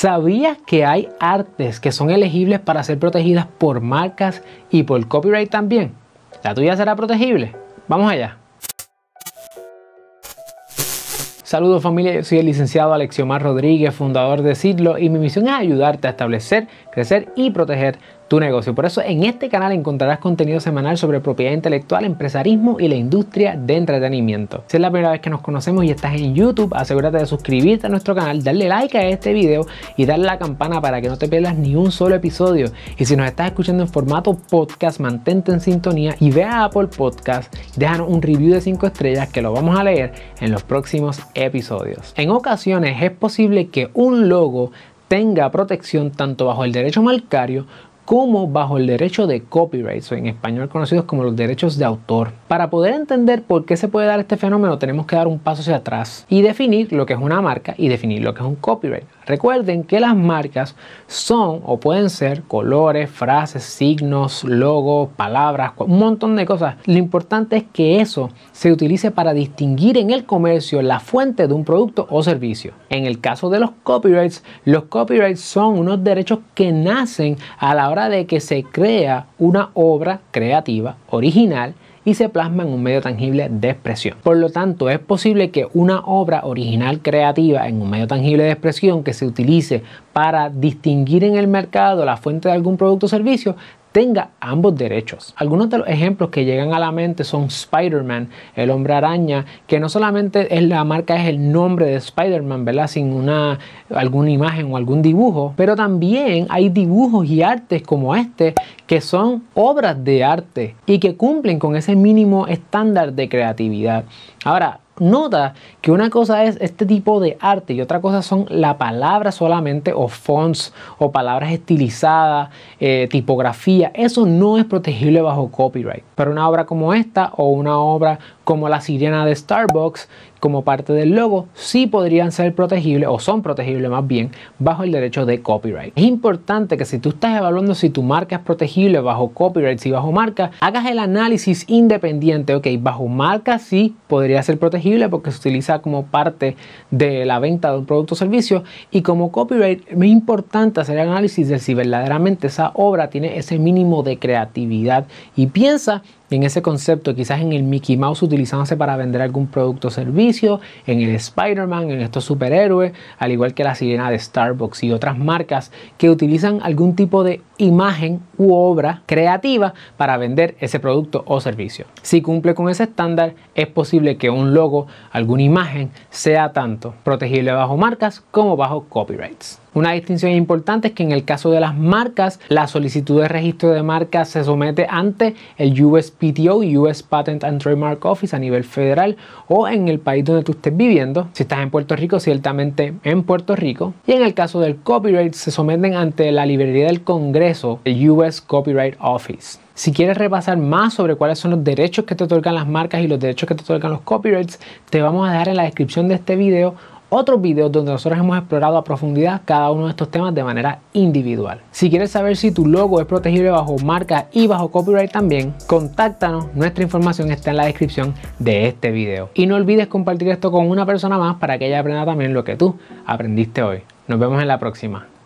¿Sabías que hay artes que son elegibles para ser protegidas por marcas y por copyright también? ¿La tuya será protegible? Vamos allá. Saludos familia, yo soy el licenciado Alexiomar Rodríguez, fundador de Cidlo, y mi misión es ayudarte a establecer, crecer y proteger tu negocio. Por eso en este canal encontrarás contenido semanal sobre propiedad intelectual, empresarismo y la industria de entretenimiento. Si es la primera vez que nos conocemos y estás en YouTube, asegúrate de suscribirte a nuestro canal, darle like a este video y darle la campana para que no te pierdas ni un solo episodio. Y si nos estás escuchando en formato podcast, mantente en sintonía y ve a Apple Podcast, déjanos un review de 5 estrellas que lo vamos a leer en los próximos episodios. En ocasiones es posible que un logo tenga protección tanto bajo el derecho marcario como bajo el derecho de copyright, o en español conocidos como los derechos de autor. Para poder entender por qué se puede dar este fenómeno, tenemos que dar un paso hacia atrás y definir lo que es una marca y definir lo que es un copyright. Recuerden que las marcas son o pueden ser colores, frases, signos, logos, palabras, un montón de cosas. Lo importante es que eso se utilice para distinguir en el comercio la fuente de un producto o servicio. En el caso de los copyrights, los copyrights son unos derechos que nacen a la hora de que se crea una obra creativa original y se plasma en un medio tangible de expresión. Por lo tanto, es posible que una obra original creativa en un medio tangible de expresión que se utilice para distinguir en el mercado la fuente de algún producto o servicio tenga ambos derechos. Algunos de los ejemplos que llegan a la mente son Spider-Man, el hombre araña, que no solamente es la marca, es el nombre de Spider-Man, ¿verdad? Sin una, alguna imagen o algún dibujo, pero también hay dibujos y artes como este que son obras de arte y que cumplen con ese mínimo estándar de creatividad. Ahora, Nota que una cosa es este tipo de arte y otra cosa son la palabra solamente o fonts o palabras estilizadas, eh, tipografía. Eso no es protegible bajo copyright. Pero una obra como esta o una obra como La Sirena de Starbucks como parte del logo sí podrían ser protegibles o son protegibles más bien bajo el derecho de copyright. Es importante que si tú estás evaluando si tu marca es protegible bajo copyright, si bajo marca, hagas el análisis independiente, ok, bajo marca sí podría ser protegible porque se utiliza como parte de la venta de un producto o servicio y como copyright es importante hacer el análisis de si verdaderamente esa obra tiene ese mínimo de creatividad y piensa en ese concepto, quizás en el Mickey Mouse utilizándose para vender algún producto o servicio, en el Spider-Man, en estos superhéroes, al igual que la sirena de Starbucks y otras marcas que utilizan algún tipo de imagen u obra creativa para vender ese producto o servicio. Si cumple con ese estándar, es posible que un logo, alguna imagen, sea tanto protegible bajo marcas como bajo copyrights. Una distinción importante es que en el caso de las marcas, la solicitud de registro de marcas se somete ante el USPTO, US Patent and Trademark Office a nivel federal o en el país donde tú estés viviendo. Si estás en Puerto Rico, ciertamente en Puerto Rico. Y en el caso del copyright, se someten ante la librería del Congreso, el US Copyright Office. Si quieres repasar más sobre cuáles son los derechos que te otorgan las marcas y los derechos que te otorgan los copyrights, te vamos a dejar en la descripción de este video otros videos donde nosotros hemos explorado a profundidad cada uno de estos temas de manera individual. Si quieres saber si tu logo es protegible bajo marca y bajo copyright también, contáctanos, nuestra información está en la descripción de este video. Y no olvides compartir esto con una persona más para que ella aprenda también lo que tú aprendiste hoy. Nos vemos en la próxima.